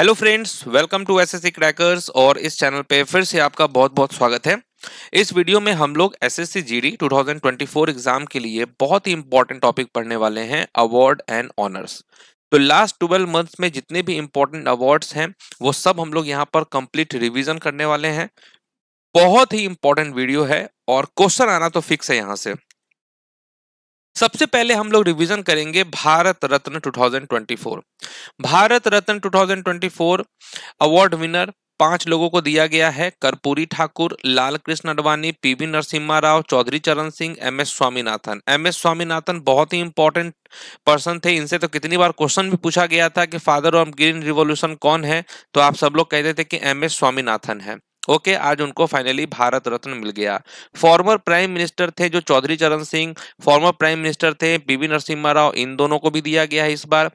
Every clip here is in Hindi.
hello friends welcome to SSC crackers और इस चैनल पे फिर से आपका बहुत बहुत स्वागत है इस वीडियो में हम लोग एसएससी जीडी 2024 एग्जाम के लिए बहुत ही इंपॉर्टेंट टॉपिक पढ़ने वाले हैं अवार्ड एंड ऑनर्स तो लास्ट ट्वेल्व मंथ्स में जितने भी इंपॉर्टेंट अवार्ड्स हैं वो सब हम लोग यहाँ पर कंप्लीट रिविजन करने वाले हैं बहुत ही इंपॉर्टेंट वीडियो है और क्वेश्चन आना तो फिक्स है यहाँ से सबसे पहले हम लोग रिवीजन करेंगे भारत रत्न 2024 भारत रत्न 2024 अवार्ड विनर पांच लोगों को दिया गया है Karpoori Thakur Lal Krishna Advani PV Narasimha Rao Chaudhary Charan Singh M S Swaminathan M S Swaminathan बहुत ही इंपॉर्टेंट पर्सन थे इनसे तो कितनी बार क्वेश्चन भी पूछा गया था कि फादर ऑफ ग्रीन रिवोल्यूशन कौन है तो आप सब लोग कहते थे कि एम एस स्वामीनाथन है ओके okay, आज उनको फाइनली भारत रत्न मिल गया फॉर्मर प्राइम मिनिस्टर थे जो Chaudhary Charan Singh former prime minister थे पीवी नरसिम्हा राव इन दोनों को भी दिया गया है इस बार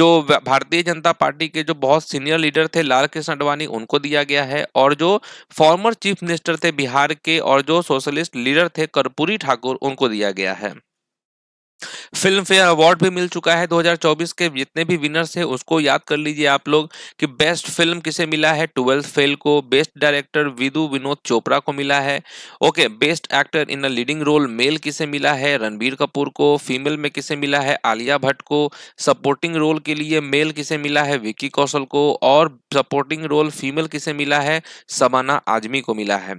जो भारतीय जनता पार्टी के जो बहुत सीनियर लीडर थे लाल कृष्ण अडवाणी उनको दिया गया है और जो फॉर्मर चीफ मिनिस्टर थे बिहार के और जो सोशलिस्ट लीडर थे कर्पूरी ठाकुर उनको दिया गया है फिल्म फेयर अवार्ड भी मिल चुका है 2024 के जितने भी विनर्स हैं उसको याद कर लीजिए आप लोग कि बेस्ट फिल्म किसे मिला है ट्वेल्थ फेल को बेस्ट डायरेक्टर विदु विनोद चोपड़ा को मिला है okay best actor in a leading role male किसे मिला है रणबीर कपूर को फीमेल में किसे मिला है आलिया भट्ट को सपोर्टिंग रोल के लिए मेल किसे मिला है विक्की कौशल को और सपोर्टिंग रोल फीमेल किसे मिला है समाना आजमी को मिला है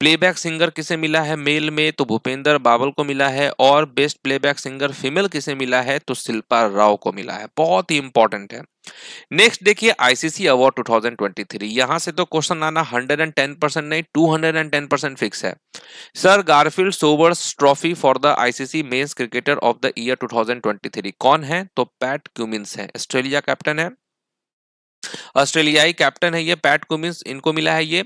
प्लेबैक सिंगर किसे मिला है मेल में तो भूपेंद्र बाबल को मिला है और best playback singer singer female किसे मिला है तो शिल्पा राव को मिला है बहुत ही इंपॉर्टेंट है नेक्स्ट देखिए आईसीसी अवार्ड 2023 यहां से तो क्वेश्चन आना 110 परसेंट नहीं 210 परसेंट फिक्स है sir Garfield Sobers trophy for the ICC men's cricketer of the year 2023 कौन है तो पैट क्यूमिंस है ऑस्ट्रेलिया कैप्टन है ऑस्ट्रेलियाई कैप्टन है ये पैट कुमिंस इनको मिला है ये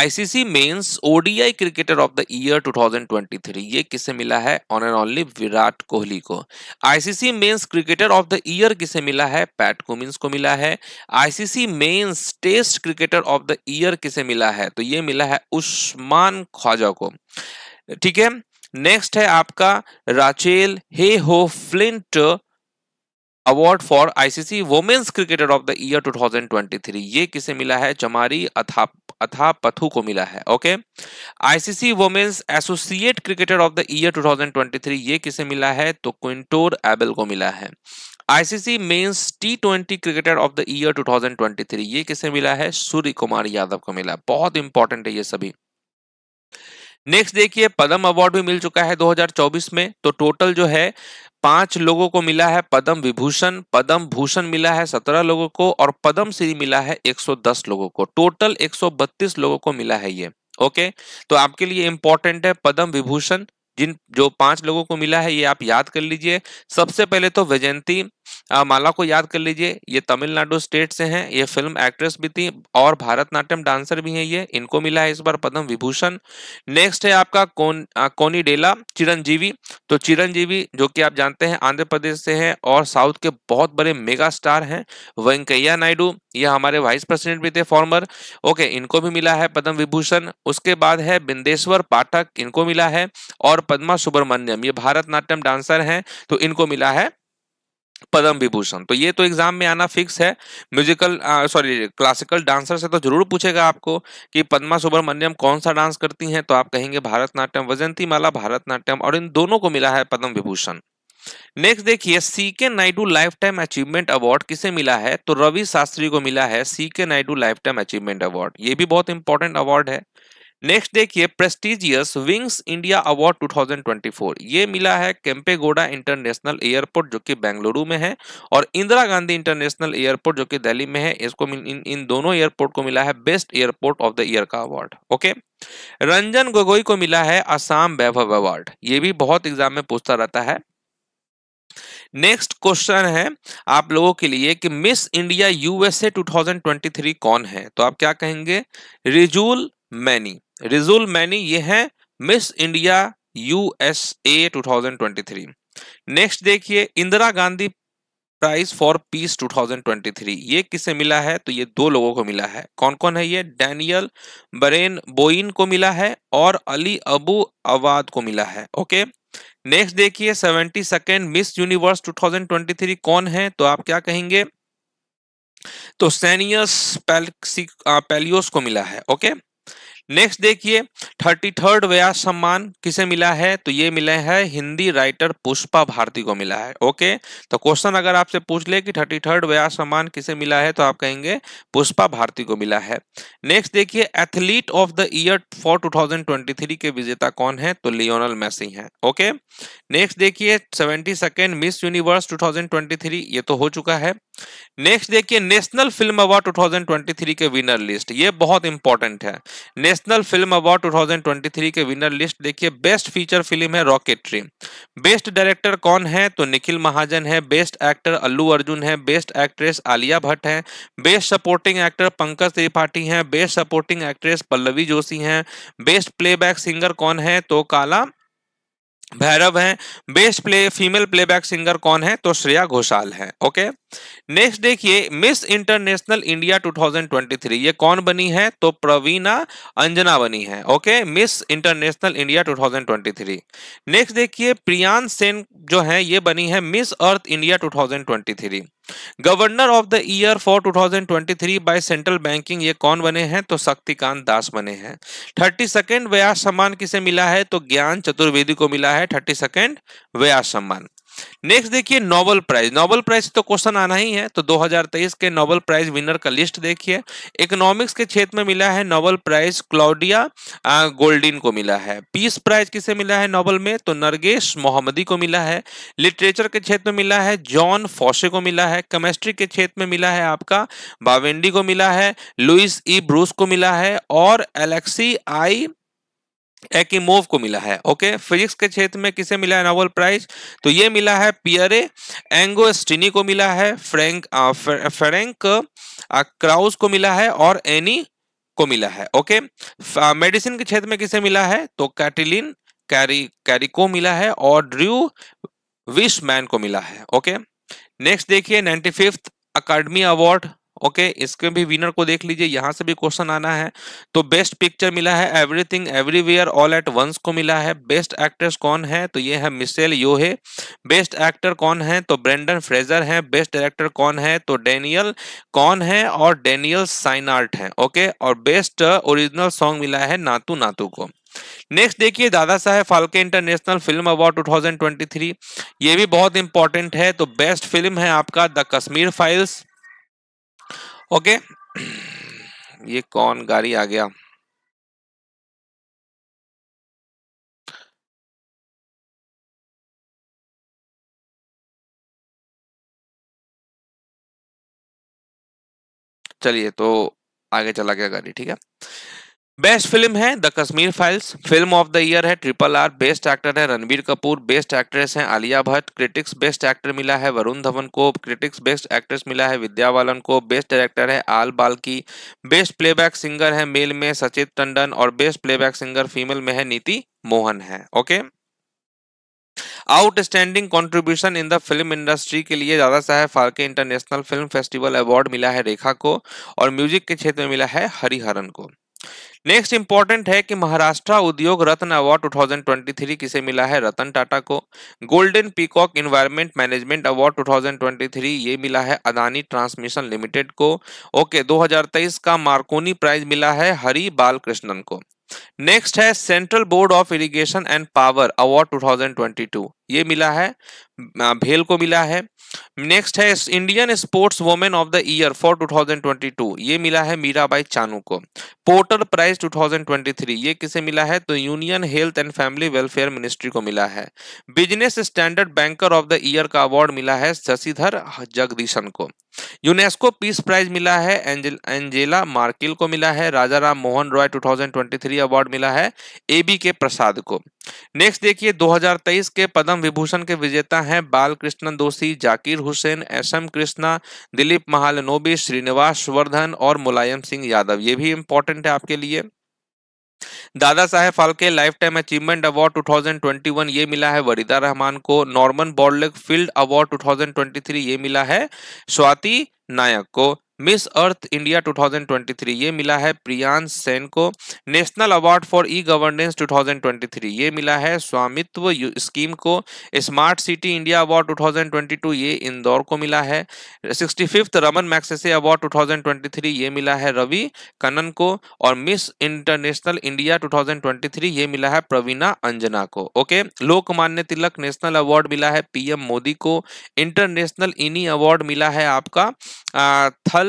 ICC men's ODI cricketer of the year 2023 ये किसे मिला है one and only Virat Kohli को ICC men's cricketer of the year किसे मिला है पैट कुमिंस को मिला है ICC men's test cricketer of the year किसे मिला है तो ये मिला है उस्मान ख्वाजा को ठीक है नेक्स्ट है आपका Rachael Heyhoe Flint award for ICC women's cricketer of the year 2023 ये किसे मिला है चमारी अथा अथा पथु को मिला है okay ICC women's associate cricketer of the year 2023 ये किसे मिला है तो क्विंटोर एबल को मिला है ICC men's T twenty cricketer of the year 2023 ये किसे मिला है सूर्य कुमार यादव को मिला बहुत इंपॉर्टेंट है ये सभी नेक्स्ट देखिए पदम अवार्ड भी मिल चुका है 2024 में तो टोटल जो है पांच लोगों को मिला है पद्म विभूषण पद्म भूषण मिला है सत्रह लोगों को और पद्म श्री मिला है 110 लोगों को टोटल 132 लोगों को मिला है ये ओके तो आपके लिए इंपॉर्टेंट है पद्म विभूषण जिन जो पांच लोगों को मिला है ये आप याद कर लीजिए सबसे पहले तो वैजयंती माला को याद कर लीजिए ये तमिलनाडु स्टेट से हैं ये फिल्म एक्ट्रेस भी थी और भारतनाट्यम डांसर भी हैं ये इनको मिला है इस बार पद्म विभूषण नेक्स्ट है आपका कौन आ, कोनी डेला चिरंजीवी तो चिरंजीवी जो कि आप जानते हैं आंध्र प्रदेश से हैं और साउथ के बहुत बड़े मेगा स्टार हैं वेंकैया नायडू ये हमारे वाइस प्रेसिडेंट भी थे फॉर्मर ओके इनको भी मिला है पद्म विभूषण उसके बाद है बिंदेश्वर पाठक इनको मिला है और पद्मा सुब्रमण्यम ये भारतनाट्यम डांसर हैं तो इनको मिला है पद्म विभूषण तो ये तो एग्जाम में आना फिक्स है म्यूजिकल सॉरी क्लासिकल डांसर से तो जरूर पूछेगा आपको कि पद्मा सुब्रमण्यम कौन सा डांस करती हैं तो आप कहेंगे भारतनाट्यम वजंती माला भारतनाट्यम और इन दोनों को मिला है पद्म विभूषण नेक्स्ट देखिए C K Naidu lifetime achievement award किसे मिला है तो रवि शास्त्री को मिला है C K Naidu lifetime achievement award ये भी बहुत इंपॉर्टेंट अवार्ड है नेक्स्ट देखिए प्रेस्टिजियस विंग्स इंडिया अवार्ड 2024 ये मिला है केम्पेगोडा इंटरनेशनल एयरपोर्ट जो कि बेंगलुरु में है और इंदिरा गांधी इंटरनेशनल एयरपोर्ट जो कि दिल्ली में है इसको इन, इन दोनों एयरपोर्ट को मिला है best airport of the year का अवार्ड ओके रंजन गोगोई को मिला है असम वैभव अवार्ड ये भी बहुत एग्जाम में पूछता रहता है नेक्स्ट क्वेश्चन है आप लोगों के लिए कि मिस इंडिया यूएसए 2023 कौन है तो आप क्या कहेंगे रिजूल मैनी रिजुल मैनी ये हैं मिस इंडिया यूएसए 2023 नेक्स्ट देखिए Indira Gandhi prize for peace 2023 ये किसे मिला है तो ये दो लोगों को मिला है कौन कौन है ये डैनियल बरेन बोइन को मिला है और अली अबू अवाद को मिला है ओके नेक्स्ट देखिए सेवेंटी सेकेंड मिस यूनिवर्स 2023 कौन है तो आप क्या कहेंगे तो सैनियस पैलियोस को मिला है ओके नेक्स्ट देखिए थर्टी थर्ड व्यास सम्मान किसे मिला है तो ये मिला है हिंदी राइटर पुष्पा भारती को मिला है ओके तो क्वेश्चन अगर आपसे पूछ ले कि थर्टी थर्ड व्यास सम्मान किसे मिला है तो आप कहेंगे पुष्पा भारती को मिला है नेक्स्ट देखिए athlete of the year for three के विजेता कौन है तो लियोनल मैसी है ओके नेक्स्ट देखिए seventy second Miss Universe three ये तो हो चुका है नेक्स्ट देखिए नेशनल फिल्म अवार्ड 2023 के विनर लिस्ट ये बहुत इंपॉर्टेंट है नेशनल फिल्म अवार्ड 2023 के विनर लिस्ट देखिए बेस्ट फीचर फिल्म है रॉकेटरी बेस्ट डायरेक्टर कौन है तो निखिल महाजन है बेस्ट एक्टर अल्लू अर्जुन है बेस्ट एक्ट्रेस आलिया भट्ट है best supporting actor Pankaj Tripathi है best supporting actress Pallavi Joshi है बेस्ट प्लेबैक सिंगर कौन है तो काला भैरव है best play female playback singer कौन है तो श्रेया घोषाल है ओके नेक्स्ट देखिए मिस इंटरनेशनल इंडिया 2023 ये कौन बनी है तो प्रवीणा अंजना बनी है okay Miss International India 2023 next देखिए प्रियान सेन जो है ये बनी है Miss Earth India 2023 governor of the year for 2023 by central banking ये कौन बने हैं तो शक्तिकांत दास बने हैं थर्टी सेकेंड व्यास सम्मान किसे मिला है तो ज्ञान चतुर्वेदी को मिला है थर्टी सेकेंड व्यास सम्मान नेक्स्ट देखिए नोबल प्राइज नोबल प्राइज तो क्वेश्चन आना ही है तो 2023 के नोबल प्राइज विनर का लिस्ट देखिए इकोनॉमिक्स के क्षेत्र में मिला है नोबल प्राइज क्लाउडिया गोल्डिन को मिला है पीस प्राइज किसे मिला है नोबल में तो नरगेश मोहम्मदी को मिला है लिटरेचर के क्षेत्र में मिला है जॉन फॉसे को मिला है केमिस्ट्री के क्षेत्र में मिला है आपका बावेंडी को मिला है लुइस ई ब्रूस को मिला है और एलेक्सी आई एकिमोव को मिला है ओके फिजिक्स के क्षेत्र में किसे मिला है नोबेल प्राइज तो ये मिला है पियरे एंगोस्टिनी को मिला है फ्रेंक फ्रेंक क्राउस को मिला है और एनी को मिला है ओके मेडिसिन के क्षेत्र में किसे मिला है तो कैटिलिन कैरी कैरिको मिला है और ड्रू विशमैन को मिला है ओके नेक्स्ट देखिए ninety fifth Academy award okay इसके भी विनर को देख लीजिए यहाँ से भी क्वेश्चन आना है तो बेस्ट पिक्चर मिला है everything everywhere all at once को मिला है बेस्ट एक्ट्रेस कौन है तो ये है मिसेल योहे बेस्ट एक्टर कौन है तो ब्रेंडन फ्रेजर है बेस्ट डायरेक्टर कौन है तो डेनियल कौन है और डेनियल साइनार्ट है ओके और बेस्ट ओरिजिनल सॉन्ग मिला है नातू नातू को नेक्स्ट देखिए Dadasaheb Phalke international film award 2023 ये भी बहुत इंपॉर्टेंट है तो बेस्ट फिल्म है आपका द कश्मीर फाइल्स ओके ये कौन गाड़ी आ गया चलिए तो आगे चला गया गाड़ी ठीक है बेस्ट फिल्म है the Kashmir files film of the year है ट्रिपल आर बेस्ट एक्टर है रणबीर कपूर बेस्ट एक्ट्रेस है Alia Bhatt critics best actor मिला है वरुण धवन को क्रिटिक्स बेस्ट एक्ट्रेस मिला है विद्या बालन को बेस्ट डायरेक्टर है R Balki best playback singer है मेल में सचेत टंडन और बेस्ट प्लेबैक सिंगर फीमेल में है नीति मोहन है okay outstanding contribution in the film industry के लिए दादा Dadasaheb Phalke international film festival award मिला है रेखा को और म्यूजिक के क्षेत्र में मिला है हरिहरन को नेक्स्ट इंपॉर्टेंट है कि महाराष्ट्र उद्योग रत्न अवार्ड 2023 किसे मिला है रतन टाटा को golden peacock environment management award 2023 ये मिला है अदानी ट्रांसमिशन लिमिटेड को ओके 2023 का मार्कोनी प्राइज मिला है हरि बालकृष्णन को नेक्स्ट है central board of irrigation and power award 2022 ये मिला है भेल को मिला है नेक्स्ट है Indian sports women of the year for 2022 ये मिला है मीराबाई चानू को पोर्टल प्राइज 2023 ये किसे मिला है तो union health and family welfare ministry को मिला है business standard banker of the year का अवार्ड मिला है शशिधर जगदीशन को यूनेस्को पीस प्राइज मिला है एंजेल, एंजेला मार्किल को मिला है राजा राम मोहन रॉय 2023 अवार्ड मिला है एबी के प्रसाद को नेक्स्ट देखिए 2023 के पद्म विभूषण के विजेता हैं बाल कृष्णन दोषी जाकिर हुसैन एस एम कृष्णा दिलीप महालनोबी श्रीनिवास वर्धन और मुलायम सिंह यादव ये भी इंपॉर्टेंट है आपके लिए दादा Saheb Phalke lifetime achievement award 2021 ये मिला है वरीदा रहमान को नॉर्मन बॉर्डलेग फील्ड अवार्ड 2023 ये मिला है स्वाति नायक को मिस अर्थ इंडिया 2023 ये मिला है प्रियांश सेन को national award for E governance 2023 ये मिला है स्वामित्व स्कीम को स्मार्ट सिटी इंडिया अवार्ड 2022 ये इंदौर को मिला है सिक्सटी रमन मैक्सेसे अवार्ड 2023 ये मिला है रवि कनन को और मिस इंटरनेशनल इंडिया 2023 ये मिला है प्रवीणा अंजना को okay Lokmanya Tilak national award मिला है पीएम मोदी को इंटरनेशनल इनी अवार्ड मिला है आपका थल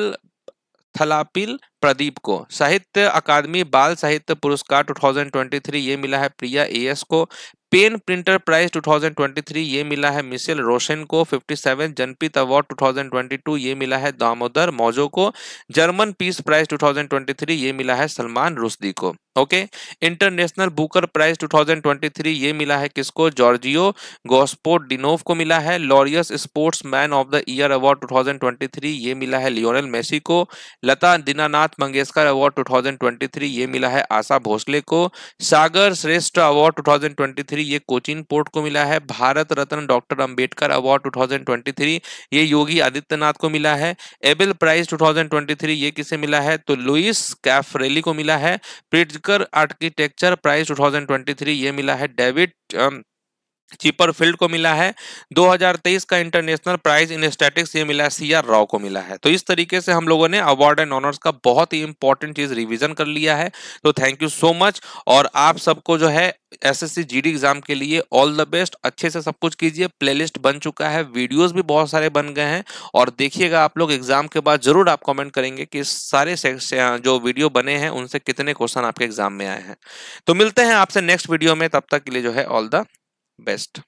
थलापिल प्रदीप को साहित्य अकादमी बाल साहित्य पुरस्कार 2023 ये मिला है प्रिया एएस को पेन प्रिंटर प्राइज 2023 ये मिला है मिशेल रोशन को 57 जनपीत अवार्ड 2022 ये मिला है दामोदर मौजो को जर्मन पीस प्राइज 2023 ये मिला है सलमान रुश्दी को ओके इंटरनेशनल बुकर प्राइज 2023 ये मिला है किसको जॉर्जियो गोस्पोर्ट डिनोव को मिला है Laureus sportsman of the year award two ये मिला है लियोनल मेसी को लता दीनानाथ नाथ मंगेशकर अवार्ड 2023 ये मिला है आशा भोसले को सागर श्रेष्ठ अवार्ड 2023 ये कोचिन पोर्ट को मिला है भारत रत्न डॉक्टर अंबेडकर अवार्ड 2023 ये योगी आदित्यनाथ को मिला है एबल प्राइज 2023 ये किसे मिला है तो लुइस कैफरेली को मिला है प्रिटकर आर्किटेक्चर प्राइज 2023 ये मिला है डेविड चीपर फील्ड को मिला है 2023 का इंटरनेशनल प्राइज इन स्टैटिक्स ये मिला है सी आर राव को मिला है तो इस तरीके से हम लोगों ने अवार्ड एंड ऑनर्स का बहुत ही इंपॉर्टेंट चीज रिवीजन कर लिया है तो थैंक यू सो मच और आप सबको जो है एसएससी जीडी एग्जाम के लिए ऑल द बेस्ट अच्छे से सब कुछ कीजिए प्लेलिस्ट बन चुका है वीडियोज भी बहुत सारे बन गए हैं और देखिएगा आप लोग एग्जाम के बाद जरूर आप कॉमेंट करेंगे कि सारे जो वीडियो बने हैं उनसे कितने क्वेश्चन आपके एग्जाम में आए हैं तो मिलते हैं आपसे नेक्स्ट वीडियो में तब तक के लिए जो है ऑल द best